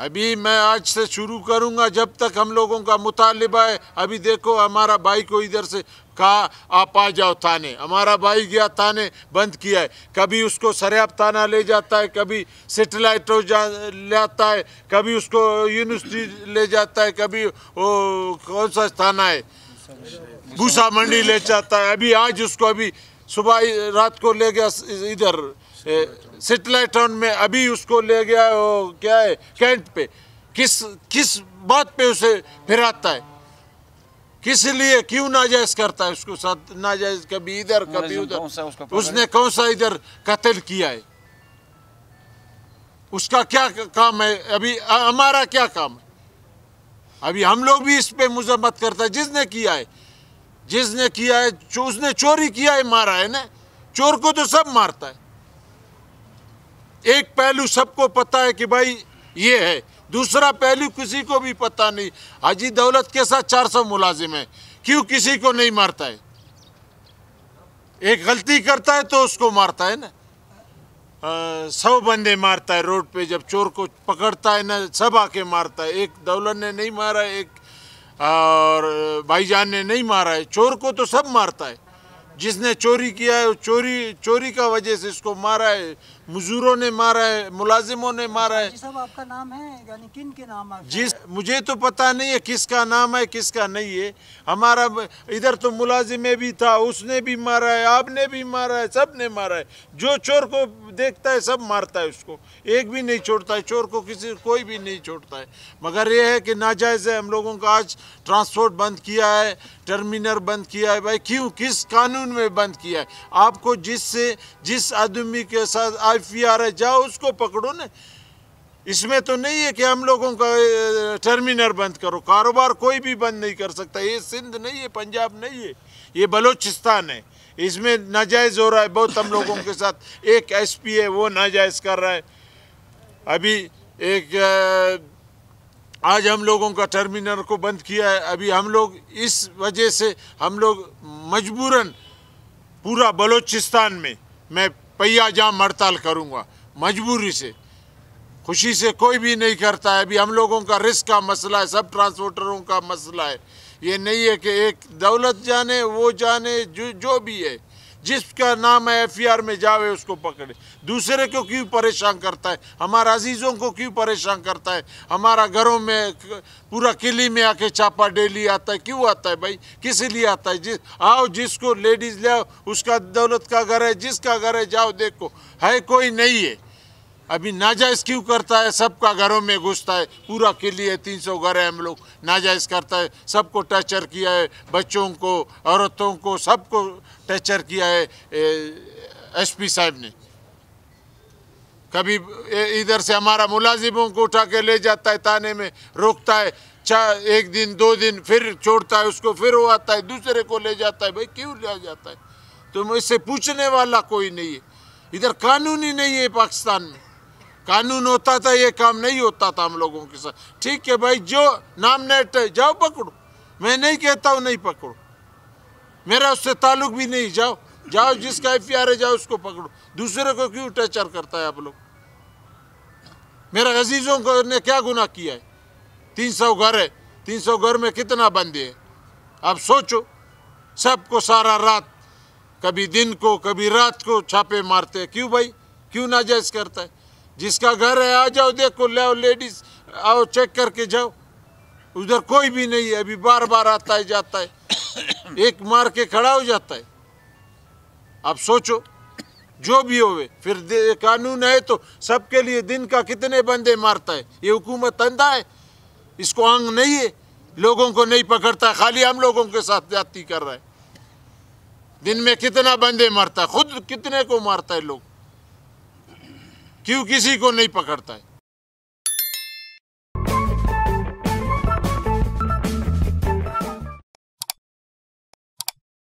अभी मैं आज से शुरू करूंगा जब तक हम लोगों का मुतालबा है अभी देखो हमारा भाई को इधर से कहा आप आ जाओ थाने हमारा भाई गया थाने बंद किया है कभी उसको सरेब थाना ले जाता है कभी सेटेलाइट हो जा लाता है कभी उसको यूनिवर्सिटी ले जाता है कभी वो कौन सा थाना है भूसा मंडी ले जाता है अभी आज उसको अभी सुबह रात को ले गया इधर सेटेलाइट टाउन में अभी उसको ले गया वो क्या है कैंट पे किस किस बात पे उसे फिराता है किस लिए क्यों नाजायज करता है उसको साथ नाजायज कभी इधर कभी उधर उसने कौन सा इधर कत्ल किया है उसका क्या काम है अभी हमारा क्या काम है अभी हम लोग भी इस पे मुजम्मत करता है जिसने किया है जिसने किया है जो उसने चोरी किया है मारा है ना चोर को तो सब मारता है एक पहलू सबको पता है कि भाई ये है दूसरा पहलू किसी को भी पता नहीं हाजी दौलत के साथ 400 मुलाजिम है क्यों किसी को नहीं मारता है एक गलती करता है तो उसको मारता है ना सौ बंदे मारता है रोड पे जब चोर को पकड़ता है ना सब आके मारता है एक दौलत ने नहीं मारा एक और भाईजान ने नहीं मारा है चोर को तो सब मारता है जिसने चोरी किया है चोरी चोरी का वजह से इसको मारा है मज़ूरों ने मारा है मुलाजिमों ने मारा है सब आपका नाम है यानी किन के नाम है? जिस मुझे तो पता नहीं है किसका नाम है किसका नहीं है हमारा इधर तो मुलाजिम भी था उसने भी मारा है आपने भी मारा है सब ने मारा है जो चोर को देखता है सब मारता है उसको एक भी नहीं छोड़ता है चोर को किसी कोई भी नहीं छोड़ता है मगर ये है कि नाजायज़ है हम लोगों का आज ट्रांसपोर्ट बंद किया है टर्मिनल बंद किया है भाई क्यों किस कानून में बंद किया है आपको जिससे जिस आदमी के साथ आई है जाओ उसको पकड़ो ना इसमें तो नहीं है कि हम लोगों का टर्मिनल बंद करो कारोबार कोई भी बंद नहीं कर सकता ये सिंध नहीं है पंजाब नहीं है ये बलोचिस्तान है इसमें नाजायज़ हो रहा है बहुत हम लोगों के साथ एक एसपी है वो नाजायज़ कर रहा है अभी एक आज हम लोगों का टर्मिनल को बंद किया है अभी हम लोग इस वजह से हम लोग मजबूरन पूरा बलूचिस्तान में मैं पहिया जाम हड़ताल करूँगा मजबूरी से खुशी से कोई भी नहीं करता है अभी हम लोगों का रिस्क का मसला है सब ट्रांसपोर्टरों का मसला है ये नहीं है कि एक दौलत जाने वो जाने जो जो भी है जिसका नाम है एफ में जावे उसको पकड़े दूसरे को क्यों परेशान करता है हमारा अजीज़ों को क्यों परेशान करता है हमारा घरों में पूरा किली में आके छापा डेली आता है क्यों आता है भाई किस लिए आता है जिस आओ जिसको लेडीज़ ले आओ उसका दौलत का घर है जिसका घर है जाओ देखो है कोई नहीं है अभी नाजायज़ क्यों करता है सबका घरों में घुसता है पूरा के लिए तीन सौ घर है हम लोग नाजायज़ करता है सबको टचर किया है बच्चों को औरतों को सबको टचर किया है एसपी साहब ने कभी इधर से हमारा मुलाजिमों को उठा के ले जाता है थाने में रोकता है चाह एक दिन दो दिन फिर छोड़ता है उसको फिर वो आता है दूसरे को ले जाता है भाई क्यों ले जाता है तो इससे पूछने वाला कोई नहीं है इधर कानून ही नहीं है पाकिस्तान में कानून होता था ये काम नहीं होता था हम लोगों के साथ ठीक है भाई जो नाम नेट है जाओ पकड़ो मैं नहीं कहता हूँ नहीं पकड़ो मेरा उससे ताल्लुक भी नहीं जाओ जाओ जिसका एफ है जाओ उसको पकड़ो दूसरे को क्यों टचर करता है आप लोग मेरा अजीज़ों को ने क्या गुना किया है तीन सौ घर है तीन सौ घर में कितना बंदे हैं आप सोचो सबको सारा रात कभी दिन को कभी रात को छापे मारते हैं क्यों भाई क्यों नाजायज़ करता है जिसका घर है आ जाओ देखो ले लेडीज आओ चेक करके जाओ उधर कोई भी नहीं है अभी बार बार आता है जाता है एक मार के खड़ा हो जाता है आप सोचो जो भी होवे फिर कानून है तो सबके लिए दिन का कितने बंदे मारता है ये हुकूमत अंधा है इसको अंग नहीं है लोगों को नहीं पकड़ता खाली हम लोगों के साथ जाती कर रहा है दिन में कितना बंदे मारता है खुद कितने को मारता है लोग क्यों किसी को नहीं पकड़ता है